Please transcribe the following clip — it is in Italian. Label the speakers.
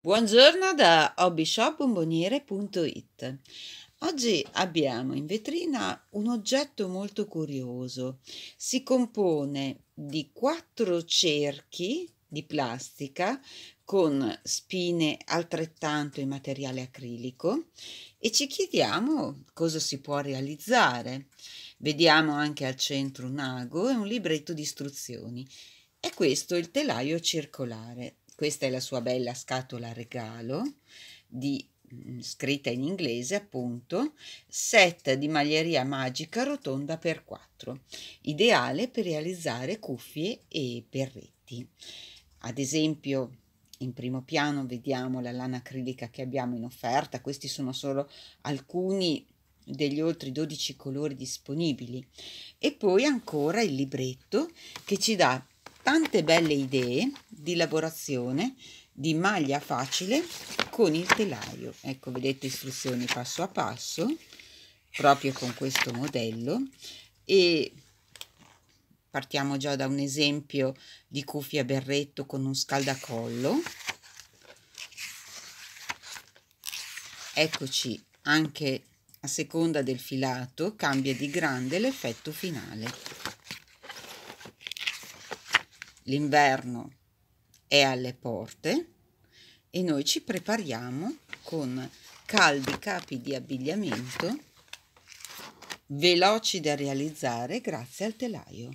Speaker 1: Buongiorno da hobbyshopbomboniere.it Oggi abbiamo in vetrina un oggetto molto curioso. Si compone di quattro cerchi di plastica con spine altrettanto in materiale acrilico e ci chiediamo cosa si può realizzare. Vediamo anche al centro un ago e un libretto di istruzioni. E questo è il telaio circolare questa è la sua bella scatola regalo di mm, scritta in inglese appunto, set di maglieria magica rotonda per 4, ideale per realizzare cuffie e berretti. Ad esempio, in primo piano vediamo la lana acrilica che abbiamo in offerta, questi sono solo alcuni degli oltre 12 colori disponibili e poi ancora il libretto che ci dà tante belle idee di lavorazione di maglia facile con il telaio. Ecco, vedete istruzioni passo a passo, proprio con questo modello. E partiamo già da un esempio di cuffia berretto con un scaldacollo. Eccoci anche a seconda del filato cambia di grande l'effetto finale l'inverno è alle porte e noi ci prepariamo con caldi capi di abbigliamento veloci da realizzare grazie al telaio.